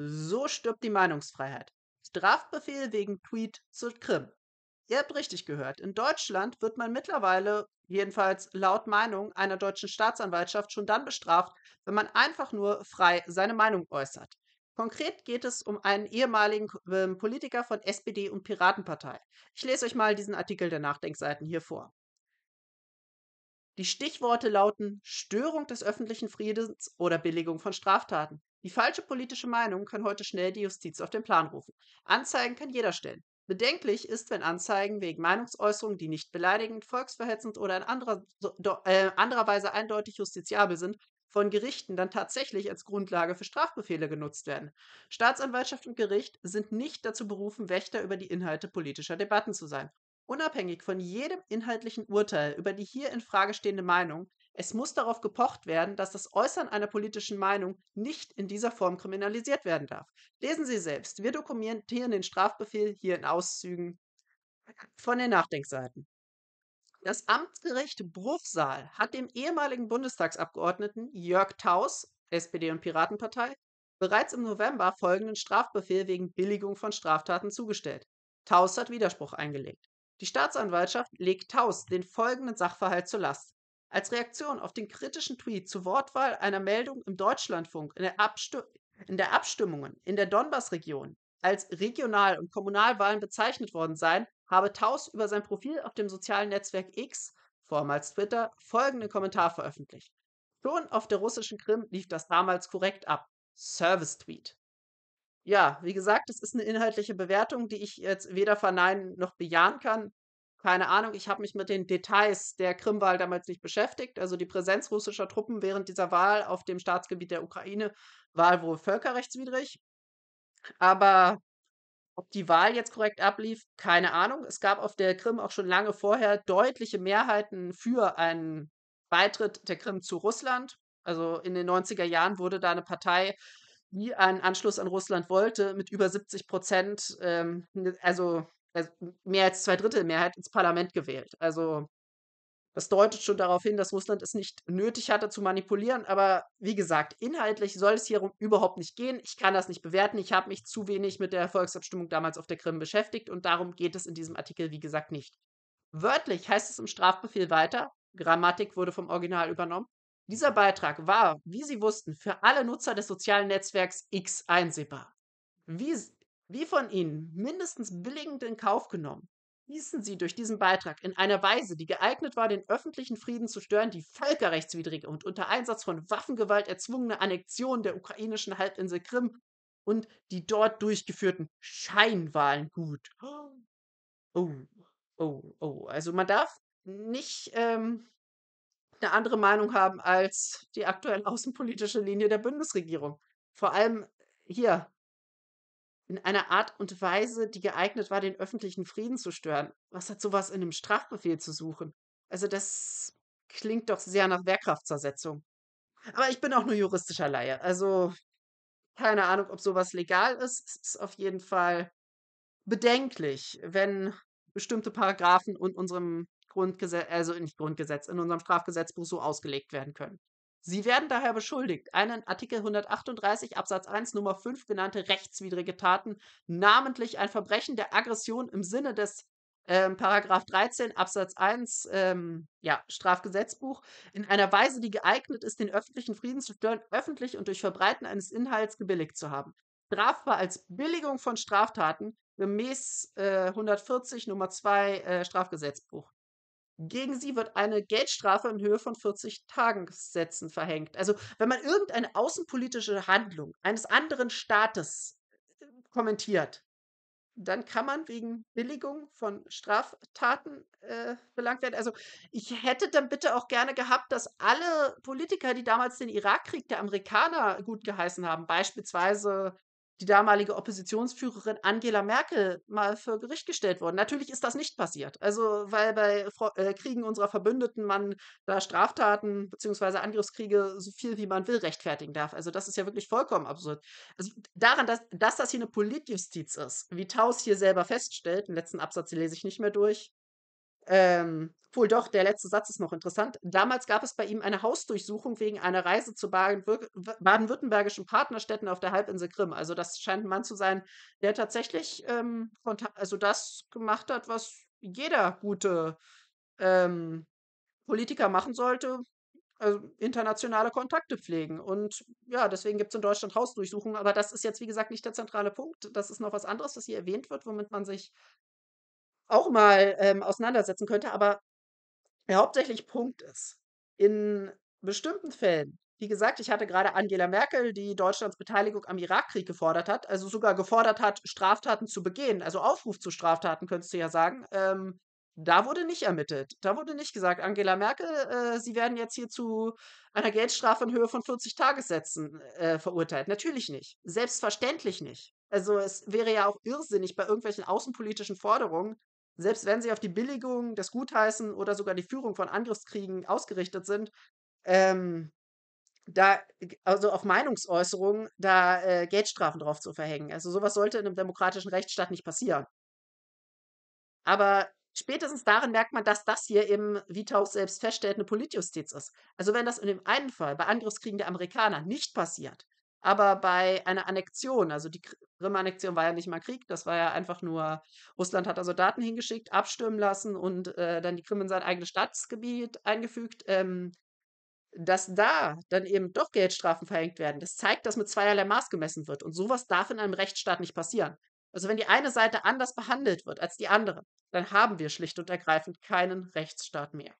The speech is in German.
So stirbt die Meinungsfreiheit. Strafbefehl wegen Tweet zur Krim. Ihr habt richtig gehört. In Deutschland wird man mittlerweile, jedenfalls laut Meinung einer deutschen Staatsanwaltschaft, schon dann bestraft, wenn man einfach nur frei seine Meinung äußert. Konkret geht es um einen ehemaligen ähm, Politiker von SPD und Piratenpartei. Ich lese euch mal diesen Artikel der Nachdenkseiten hier vor. Die Stichworte lauten Störung des öffentlichen Friedens oder Billigung von Straftaten. Die falsche politische Meinung kann heute schnell die Justiz auf den Plan rufen. Anzeigen kann jeder stellen. Bedenklich ist, wenn Anzeigen wegen Meinungsäußerungen, die nicht beleidigend, volksverhetzend oder in anderer, äh, anderer Weise eindeutig justiziabel sind, von Gerichten dann tatsächlich als Grundlage für Strafbefehle genutzt werden. Staatsanwaltschaft und Gericht sind nicht dazu berufen, Wächter über die Inhalte politischer Debatten zu sein. Unabhängig von jedem inhaltlichen Urteil über die hier in Frage stehende Meinung es muss darauf gepocht werden, dass das Äußern einer politischen Meinung nicht in dieser Form kriminalisiert werden darf. Lesen Sie selbst. Wir dokumentieren den Strafbefehl hier in Auszügen von den Nachdenkseiten. Das Amtsgericht Bruchsal hat dem ehemaligen Bundestagsabgeordneten Jörg Taus, SPD und Piratenpartei, bereits im November folgenden Strafbefehl wegen Billigung von Straftaten zugestellt. Taus hat Widerspruch eingelegt. Die Staatsanwaltschaft legt Taus den folgenden Sachverhalt zur Last. Als Reaktion auf den kritischen Tweet zur Wortwahl einer Meldung im Deutschlandfunk in der, Abstu in der Abstimmungen in der Donbass-Region als Regional- und Kommunalwahlen bezeichnet worden sein, habe Taus über sein Profil auf dem sozialen Netzwerk X, vormals Twitter, folgenden Kommentar veröffentlicht. Schon auf der russischen Krim lief das damals korrekt ab. Service-Tweet. Ja, wie gesagt, es ist eine inhaltliche Bewertung, die ich jetzt weder verneinen noch bejahen kann keine Ahnung, ich habe mich mit den Details der Krimwahl damals nicht beschäftigt. Also die Präsenz russischer Truppen während dieser Wahl auf dem Staatsgebiet der Ukraine war wohl völkerrechtswidrig. Aber ob die Wahl jetzt korrekt ablief, keine Ahnung. Es gab auf der Krim auch schon lange vorher deutliche Mehrheiten für einen Beitritt der Krim zu Russland. Also in den 90er Jahren wurde da eine Partei, die einen Anschluss an Russland wollte, mit über 70 Prozent, ähm, also also, mehr als zwei Drittel Mehrheit ins Parlament gewählt. Also das deutet schon darauf hin, dass Russland es nicht nötig hatte zu manipulieren. Aber wie gesagt, inhaltlich soll es hier überhaupt nicht gehen. Ich kann das nicht bewerten. Ich habe mich zu wenig mit der Volksabstimmung damals auf der Krim beschäftigt und darum geht es in diesem Artikel, wie gesagt, nicht. Wörtlich heißt es im Strafbefehl weiter, Grammatik wurde vom Original übernommen. Dieser Beitrag war, wie Sie wussten, für alle Nutzer des sozialen Netzwerks X einsehbar. Wie wie von Ihnen mindestens billigend in Kauf genommen, ließen Sie durch diesen Beitrag in einer Weise, die geeignet war, den öffentlichen Frieden zu stören, die völkerrechtswidrige und unter Einsatz von Waffengewalt erzwungene Annexion der ukrainischen Halbinsel Krim und die dort durchgeführten Scheinwahlen gut. Oh, oh, oh. Also man darf nicht ähm, eine andere Meinung haben als die aktuelle außenpolitische Linie der Bundesregierung. Vor allem hier in einer Art und Weise, die geeignet war, den öffentlichen Frieden zu stören. Was hat sowas in einem Strafbefehl zu suchen? Also das klingt doch sehr nach Wehrkraftzersetzung. Aber ich bin auch nur juristischer Laie. Also keine Ahnung, ob sowas legal ist. Es ist auf jeden Fall bedenklich, wenn bestimmte Paragraphen in unserem Grundgesetz, also nicht Grundgesetz, in unserem Strafgesetzbuch so ausgelegt werden können. Sie werden daher beschuldigt, einen Artikel 138 Absatz 1 Nummer 5 genannte rechtswidrige Taten, namentlich ein Verbrechen der Aggression im Sinne des ähm, Paragraph 13 Absatz 1 ähm, ja, Strafgesetzbuch in einer Weise, die geeignet ist, den öffentlichen Frieden zu stören, öffentlich und durch Verbreiten eines Inhalts gebilligt zu haben. Strafbar als Billigung von Straftaten gemäß äh, 140 Nummer 2 äh, Strafgesetzbuch. Gegen sie wird eine Geldstrafe in Höhe von 40 Tagessätzen verhängt. Also wenn man irgendeine außenpolitische Handlung eines anderen Staates äh, kommentiert, dann kann man wegen Billigung von Straftaten äh, belangt werden. Also ich hätte dann bitte auch gerne gehabt, dass alle Politiker, die damals den Irakkrieg der Amerikaner gut geheißen haben, beispielsweise die damalige Oppositionsführerin Angela Merkel mal vor Gericht gestellt worden. Natürlich ist das nicht passiert. Also, weil bei äh, Kriegen unserer Verbündeten man da Straftaten bzw. Angriffskriege so viel wie man will rechtfertigen darf. Also, das ist ja wirklich vollkommen absurd. Also, daran, dass, dass das hier eine Politjustiz ist, wie Taus hier selber feststellt, den letzten Absatz lese ich nicht mehr durch, ähm, wohl doch, der letzte Satz ist noch interessant. Damals gab es bei ihm eine Hausdurchsuchung wegen einer Reise zu baden-württembergischen Partnerstädten auf der Halbinsel Krim. Also das scheint ein Mann zu sein, der tatsächlich ähm, also das gemacht hat, was jeder gute ähm, Politiker machen sollte. Also internationale Kontakte pflegen. Und ja, deswegen gibt es in Deutschland Hausdurchsuchungen. Aber das ist jetzt, wie gesagt, nicht der zentrale Punkt. Das ist noch was anderes, was hier erwähnt wird, womit man sich auch mal ähm, auseinandersetzen könnte. Aber der hauptsächliche Punkt ist, in bestimmten Fällen, wie gesagt, ich hatte gerade Angela Merkel, die Deutschlands Beteiligung am Irakkrieg gefordert hat, also sogar gefordert hat, Straftaten zu begehen, also Aufruf zu Straftaten, könntest du ja sagen. Ähm, da wurde nicht ermittelt. Da wurde nicht gesagt, Angela Merkel, äh, Sie werden jetzt hier zu einer Geldstrafe in Höhe von 40 Tagessätzen äh, verurteilt. Natürlich nicht. Selbstverständlich nicht. Also es wäre ja auch irrsinnig, bei irgendwelchen außenpolitischen Forderungen selbst wenn sie auf die Billigung, das Gutheißen oder sogar die Führung von Angriffskriegen ausgerichtet sind, ähm, da, also auf Meinungsäußerungen, da äh, Geldstrafen drauf zu verhängen. Also sowas sollte in einem demokratischen Rechtsstaat nicht passieren. Aber spätestens darin merkt man, dass das hier eben, wie Tauch selbst feststellt, eine Politjustiz ist. Also wenn das in dem einen Fall bei Angriffskriegen der Amerikaner nicht passiert, aber bei einer Annexion, also die Krim-Annexion war ja nicht mal Krieg, das war ja einfach nur, Russland hat da Soldaten hingeschickt, abstürmen lassen und äh, dann die Krim in sein eigenes Staatsgebiet eingefügt, ähm, dass da dann eben doch Geldstrafen verhängt werden. Das zeigt, dass mit zweierlei Maß gemessen wird. Und sowas darf in einem Rechtsstaat nicht passieren. Also wenn die eine Seite anders behandelt wird als die andere, dann haben wir schlicht und ergreifend keinen Rechtsstaat mehr.